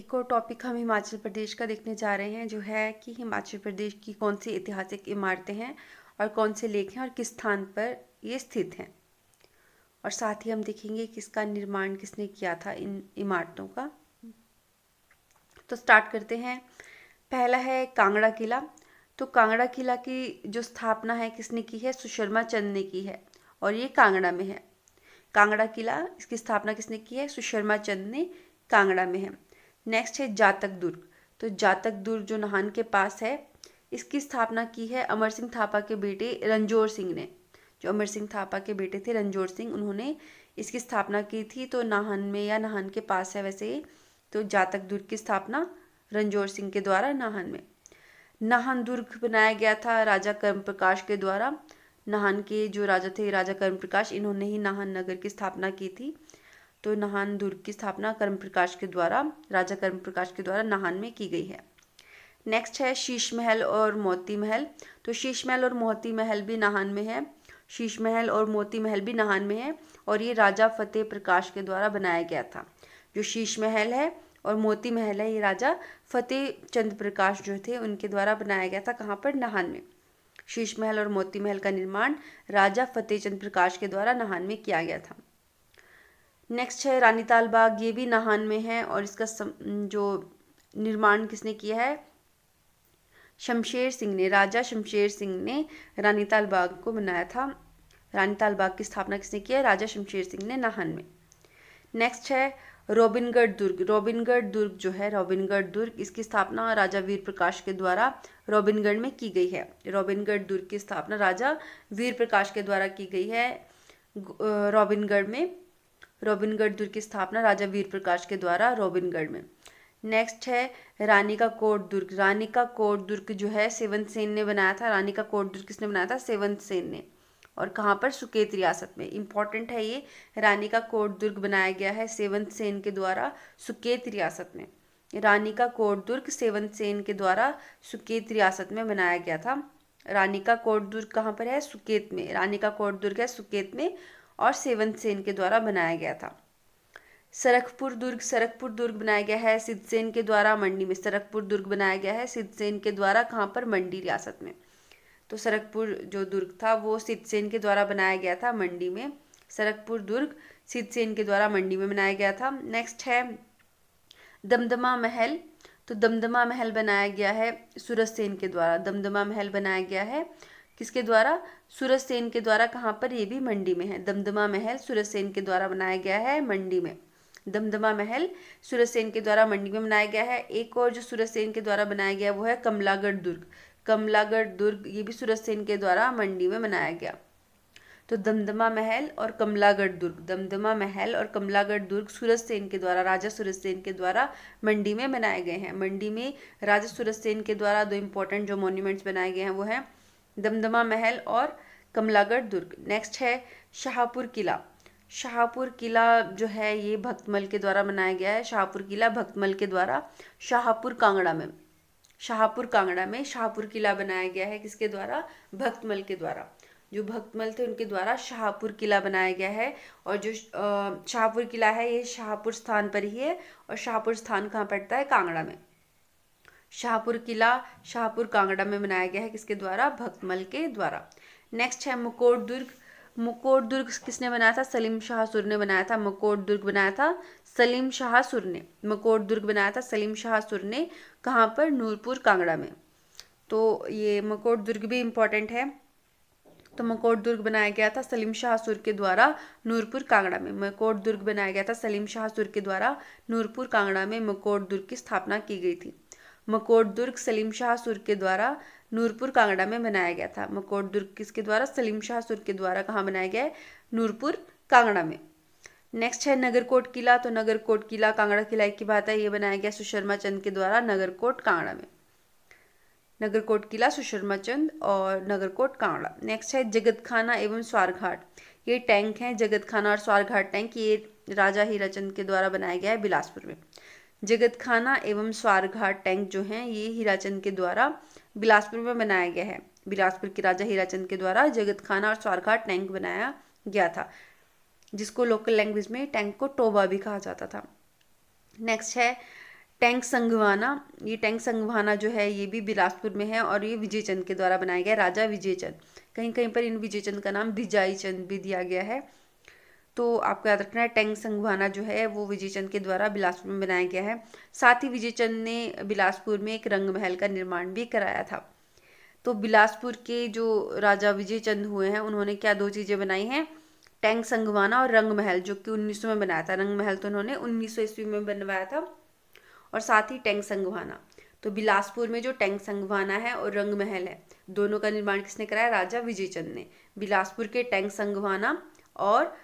एक और टॉपिक हम हिमाचल प्रदेश का देखने जा रहे हैं जो है कि हिमाचल प्रदेश की कौन सी ऐतिहासिक इमारतें हैं और कौन से लेख हैं और किस स्थान पर ये स्थित हैं और साथ ही हम देखेंगे किसका निर्माण किसने किया था इन इमारतों का तो स्टार्ट करते हैं पहला है कांगड़ा किला तो कांगड़ा किला की जो स्थापना है किसने की है सुशर्मा चंद ने की है और ये कांगड़ा में है कांगड़ा किला इसकी स्थापना किसने की है सुशर्मा चंद ने कांगड़ा में है नेक्स्ट है जातक दुर्ग तो जातक दुर्ग जो नाहन के पास है इसकी स्थापना की है अमर सिंह थापा के बेटे रंजोर सिंह ने जो अमर सिंह थापा के बेटे थे रंजोर सिंह उन्होंने इसकी स्थापना की थी तो नाहन में या नाहन के पास है वैसे तो जातक दुर्ग की स्थापना रंजोर सिंह के द्वारा नाहन में नाहन दुर्ग बनाया गया था राजा कर्म प्रकाश के द्वारा नाहन के जो राजा थे राजा कर्म प्रकाश इन्होंने ही नाहन नगर की स्थापना की थी तो नहान दुर्ग की स्थापना कर्म प्रकाश के द्वारा राजा कर्म प्रकाश के द्वारा नहान में की गई है नेक्स्ट है शीश महल और मोती महल तो शीश महल और मोती महल भी नाहन में है शीश महल और मोती महल भी नहान में है और ये राजा फतेह प्रकाश के द्वारा बनाया गया था जो शीश महल है और मोती महल है ये राजा फतेह चंद प्रकाश जो थे उनके द्वारा बनाया गया था कहाँ पर नहान में शीश महल और मोती महल का निर्माण राजा फतेह चंद प्रकाश के द्वारा नहान में किया गया था नेक्स्ट है रानीताल बाग ये भी नाहन में है और इसका सम, जो निर्माण किसने किया है शमशेर सिंह ने राजा शमशेर सिंह ने रानीताल बाग को बनाया था रानीताल बाग की स्थापना किसने की है राजा शमशेर सिंह ने नाहन में नेक्स्ट है रोबिनगढ़ दुर्ग रोबिनगढ़ दुर्ग जो है रोबिनगढ़ दुर्ग इसकी स्थापना राजा वीर प्रकाश के द्वारा रोबिनगढ़ में की गई है रोबिनगढ़ दुर्ग की स्थापना राजा वीर प्रकाश के द्वारा की गई है रोबिनगढ़ में रोबिनगढ़ दुर्ग की स्थापना राजा वीर प्रकाश के द्वारा रोबिनगढ़ में नेक्स्ट है रानी का कोट दुर्ग रानी का कोट दुर्ग जो है सेवन सेन ने बनाया था रानी का कोट दुर्ग किसने बनाया था सेवन सेन ने और कहाँ पर सुकेत रियासत में इम्पॉर्टेंट है ये रानी का कोट दुर्ग बनाया गया है सेवंत सेन के द्वारा सुकेत रियासत में रानी का कोट दुर्ग सेवंत सेन के द्वारा सुकेत रियासत में बनाया गया था रानी का कोट दुर्ग कहाँ पर है सुकेत में रानी का कोट दुर्ग है सुकेत में और सेवन सेन के द्वारा बनाया गया था सरकपुर दुर्ग सरकपुर दुर्ग बनाया गया है सिद्धसेन के द्वारा मंडी में सरकपुर दुर्ग बनाया गया है सिद्धसेन के द्वारा कहाँ पर मंडी रियासत में तो सरकपुर जो दुर्ग था वो सिद्धसेन के द्वारा बनाया गया था मंडी में सरकपुर दुर्ग सिद्धसेन के द्वारा मंडी में बनाया गया था नेक्स्ट है दमदमा महल तो दमदमा महल बनाया गया है सूरज सेन के द्वारा दमदमा महल बनाया गया है किसके द्वारा सूरज सेन के द्वारा कहाँ पर ये भी मंडी में है दमदमा महल सूरज सेन के द्वारा बनाया गया है मंडी में दमदमा महल सूरज सेन के द्वारा मंडी में बनाया गया है एक और जो सूरज सेन के द्वारा बनाया गया वो है कमलागढ़ दुर्ग कमलागढ़ दुर्ग ये भी सूरज सेन के द्वारा मंडी में बनाया गया तो दमदमा महल और कमलागढ़ दुर्ग दमदमा महल और कमलागढ़ दुर्ग सूरज सेन के द्वारा राजा सूरज सेन के द्वारा मंडी में बनाए गए हैं मंडी में राजा सूरज सेन के द्वारा दो इम्पोर्टेंट जो मॉन्यूमेंट्स बनाए गए हैं वो हैं दमदमा महल और कमलागढ़ दुर्ग नेक्स्ट है शाहपुर किला शाहपुर किला जो है ये भक्तमल के द्वारा बनाया गया है शाहपुर किला भक्तमल के द्वारा शाहपुर कांगड़ा में शाहपुर कांगड़ा में शाहपुर किला बनाया गया है किसके द्वारा भक्तमल के द्वारा जो भक्तमल थे उनके द्वारा शाहपुर किला बनाया गया है और जो शाहपुर किला है ये शाहपुर स्थान पर ही है और शाहपुर स्थान कहाँ पड़ता है कांगड़ा में शाहपुर किला शाहपुर कांगड़ा में बनाया गया है किसके द्वारा भक्तमल के द्वारा नेक्स्ट है मुकोट दुर्ग मुकोट दुर्ग किसने बनाया था सलीम शाह सुर ने बनाया था मुकोट दुर्ग बनाया था सलीम शाह सुर ने मुकोट दुर्ग बनाया था सलीम शाह सुर ने कहाँ पर नूरपुर कांगड़ा में तो ये मकोट दुर्ग भी इम्पोर्टेंट है तो मकोट दुर्ग बनाया गया था सलीम शाह सुर के द्वारा नूरपुर कांगड़ा में मकोट दुर्ग बनाया गया था सलीम शाह सुर के द्वारा नूरपुर कांगड़ा में मकोट दुर्ग की स्थापना की गई थी मकोट दुर्ग सलीम शाह सुर के द्वारा नूरपुर कांगड़ा में बनाया गया था मकोट दुर्ग किसके द्वारा सलीम शाह सुर के द्वारा कहाँ बनाया गया है नूरपुर कांगड़ा में नेक्स्ट है नगरकोट किला तो नगरकोट किला कांगड़ा किला की बात है ये बनाया गया सुशर्मा चंद के द्वारा नगरकोट कांगड़ा में नगरकोट किला सुशर्मा चंद और नगरकोट कांगड़ा नेक्स्ट है जगत खाना एवं स्वारघाट ये टैंक है जगत खाना और स्वारघाट टैंक ये राजा हीरा चंद के द्वारा बनाया गया है बिलासपुर में जगत खाना एवं स्वारघाट टैंक जो हैं ये हीराचंद के द्वारा बिलासपुर में बनाया गया है बिलासपुर के राजा हीराचंद के द्वारा जगत खाना और स्वारघाट टैंक बनाया गया था जिसको लोकल लैंग्वेज में टैंक को टोबा भी कहा जाता था नेक्स्ट है टैंक संघवाना ये टैंक संघवाना जो है ये भी बिलासपुर में है और ये विजयचंद के द्वारा बनाया गया राजा विजयचंद कहीं कहीं पर इन विजयचंद का नाम चंद भी दिया गया है तो आपको याद रखना है टेंग संघवाना जो है वो विजय चंद के द्वारा बिलासपुर में बनाया गया है साथ ही विजय चंद ने बिलासपुर में एक रंग महल का निर्माण भी कराया था तो बिलासपुर के जो राजा विजय चंद हुए हैं उन्होंने क्या दो चीज़ें बनाई हैं टैंक संघवाना और रंग महल जो कि उन्नीस में बनाया था रंग महल तो उन्होंने उन्नीस ईस्वी में बनवाया था और साथ ही टैंक संघवाना तो बिलासपुर में जो टैंक संघवाना है और रंग महल है दोनों का निर्माण किसने कराया राजा विजय चंद ने बिलासपुर के टैंक संघवाना और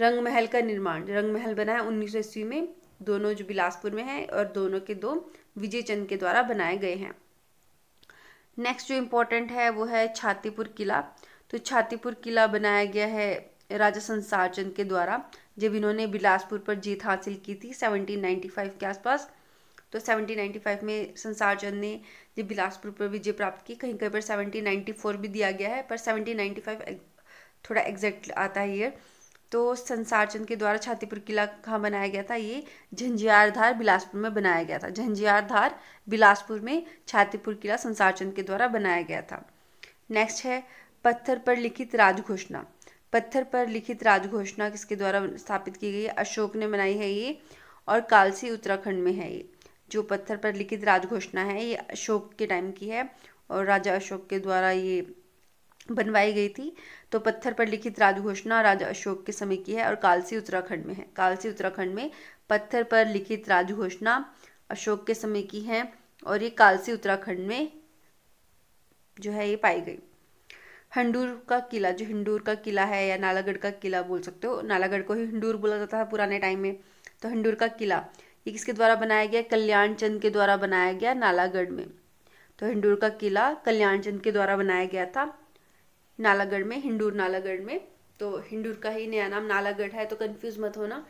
रंग महल का निर्माण रंग महल बना है उन्नीस ईस्वी में दोनों जो बिलासपुर में है और दोनों के दो विजय चंद के द्वारा बनाए गए हैं नेक्स्ट जो इम्पोर्टेंट है वो है छातीपुर किला तो छातीपुर किला बनाया गया है राजा संसार चंद के द्वारा जब इन्होंने बिलासपुर पर जीत हासिल की थी 1795 के आसपास तो 1795 में संसार चंद ने जब बिलासपुर पर विजय प्राप्त की कहीं कहीं पर 1794 भी दिया गया है पर 1795 थोड़ा एग्जैक्ट आता है ईयर तो संसार चंद के द्वारा छातीपुर किला कहाँ बनाया गया था ये झंझियारधार बिलासपुर में बनाया गया था झंझियारधार बिलासपुर में छातीपुर किला संसार चंद के द्वारा बनाया गया था नेक्स्ट है पत्थर पर लिखित राजघोषणा पत्थर पर लिखित राजघोषणा किसके द्वारा स्थापित की गई है अशोक ने बनाई है ये और कालसी उत्तराखंड में है ये जो पत्थर पर लिखित राजघोषणा है ये अशोक के टाइम की है और राजा अशोक के द्वारा ये बनवाई गई थी तो पत्थर पर लिखित राजघोषणा राजा अशोक के समय की है और कालसी उत्तराखंड में है कालसी उत्तराखंड में पत्थर पर लिखित राजघोषणा अशोक के समय की है और ये कालसी उत्तराखंड में जो है ये पाई गई हंडूर का किला जो हिंडूर का किला है या नालागढ़ का किला बोल सकते हो नालागढ़ को ही हिंडूर बोला जाता था पुराने टाइम में तो हंडूर का किला ये किसके द्वारा बनाया गया कल्याण चंद के द्वारा बनाया गया नालागढ़ में तो हिंडूर का किला कल्याण चंद के द्वारा बनाया गया था नालागढ़ में हिंडूर नालागढ़ में तो हिंडूर का ही नया नाम नालागढ़ है तो कंफ्यूज मत होना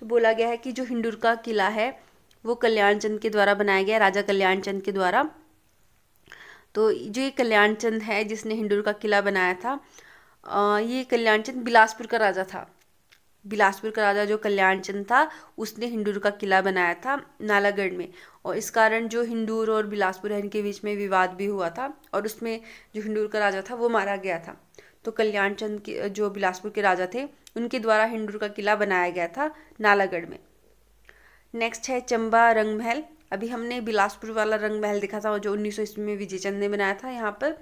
तो बोला गया है कि जो हिंडूर का किला है वो कल्याण चंद के द्वारा बनाया गया राजा कल्याण चंद के द्वारा तो जो ये कल्याण चंद है जिसने हिंडूर का किला बनाया था ये कल्याण चंद बिलासपुर का राजा था बिलासपुर का राजा जो कल्याणचंद था उसने हिंडूर का किला बनाया था नालागढ़ में और इस कारण जो हिंडूर और बिलासपुर है इनके बीच में विवाद भी हुआ था और उसमें जो हिंडूर का राजा था वो मारा गया था तो कल्याणचंद के जो बिलासपुर के राजा थे उनके द्वारा हिंडूर का किला बनाया गया था नालागढ़ में नेक्स्ट है चंबा रंग महल अभी हमने बिलासपुर वाला रंग महल देखा था जो उन्नीस सौ ईस्वी में विजय चंद ने बनाया था यहाँ पर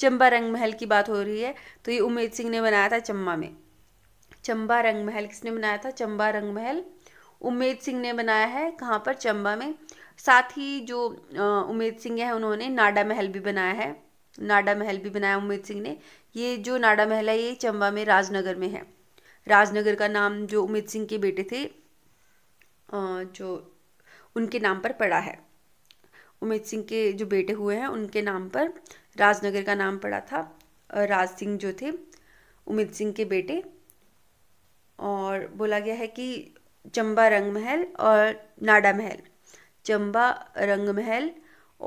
चंबा रंग महल की बात हो रही है तो ये उमेद सिंह ने बनाया था चंबा में चंबा रंग महल किसने बनाया था चंबा रंग महल उमेद सिंह ने बनाया है कहाँ पर चंबा में साथ ही जो उमेद सिंह है उन्होंने नाडा महल भी बनाया है नाडा महल भी बनाया उमेद सिंह ने ये जो नाडा महल है ये चंबा में राजनगर में है राजनगर का नाम जो उमेद सिंह के बेटे थे जो उनके नाम पर पड़ा है उमेद सिंह के जो बेटे हुए हैं उनके नाम पर राजनगर का नाम पड़ा था राज सिंह जो थे उमेद सिंह के बेटे और बोला गया है कि चंबा रंग महल और नाडा महल चंबा रंग महल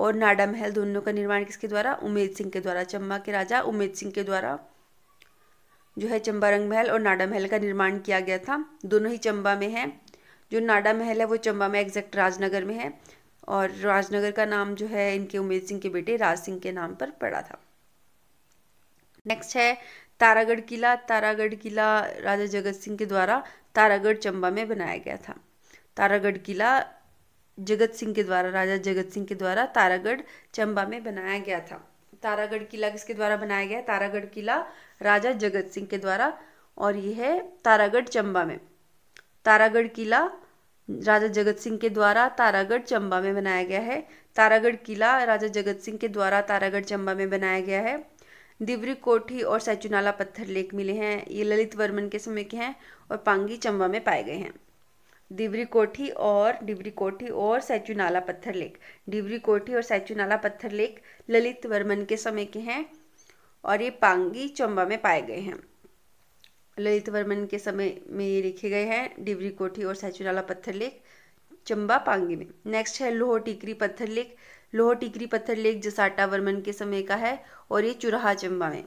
और नाडा महल दोनों का निर्माण किसके द्वारा उमेद सिंह के द्वारा चंबा के राजा उमेद सिंह के द्वारा जो है चंबा रंग महल और नाडा महल का निर्माण किया गया था दोनों ही चंबा में है जो नाडा महल है वो चंबा में एग्जैक्ट राजनगर में है और राजनगर का नाम जो है इनके उमेद सिंह के बेटे राज सिंह के नाम पर पड़ा था नेक्स्ट है तारागढ़ किला तारागढ़ किला राजा जगत सिंह के द्वारा तारागढ़ चंबा में बनाया गया था तारागढ़ किला जगत सिंह के द्वारा राजा जगत सिंह के द्वारा तारागढ़ चंबा में बनाया गया था तारागढ़ किला किसके द्वारा बनाया गया तारागढ़ किला राजा जगत सिंह के द्वारा और यह है तारागढ़ चंबा में तारागढ़ किला राजा जगत सिंह के द्वारा तारागढ़ चंबा में बनाया गया है तारागढ़ किला राजा जगत सिंह के द्वारा तारागढ़ चंबा में बनाया गया है दिवरी कोठी और सैचुनाला पत्थर लेख मिले हैं ये ललित वर्मन के समय के हैं और पांगी चंबा में पाए गए हैं डिबरी कोठी और डिबरी कोठी और सैचुनाला पत्थर लेख डिबरी कोठी और सैचुनाला पत्थर लेख ललित वर्मन के समय के हैं और ये पांगी चंबा में पाए गए हैं ललित वर्मन के समय में ये लिखे गए हैं डिबरी कोठी और सैचुनाला पत्थर लेख चंबा पांगी में नेक्स्ट है लोह टिकरी पत्थर लेख लोह टिकरी पत्थर लेख जसाटा वर्मन के समय का है और ये चुराहा चंबा में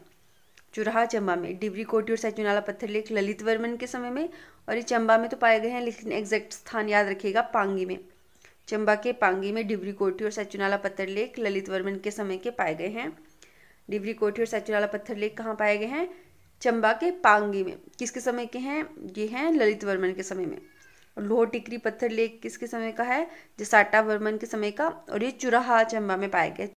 चुराहा चंबा में डिबरी कोटी और सचुनाला पत्थर लेख ललित वर्मन के समय में और ये चंबा में तो पाए गए हैं लेकिन एग्जैक्ट स्थान याद रखिएगा पांगी में चंबा के पांगी में डिबरी कोटी और सचुनाला पत्थर लेख ललित वर्मन के समय के पाए गए हैं डिबरी कोठी और सचुनाला पत्थर लेख कहाँ पाए गए हैं चंबा के पांगी में किसके समय के हैं ये हैं ललित वर्मन के समय में लोह टिकरी पत्थर लेक किसके समय का है जसाटा वर्मन के समय का और ये चुराहा चंबा में पाया गया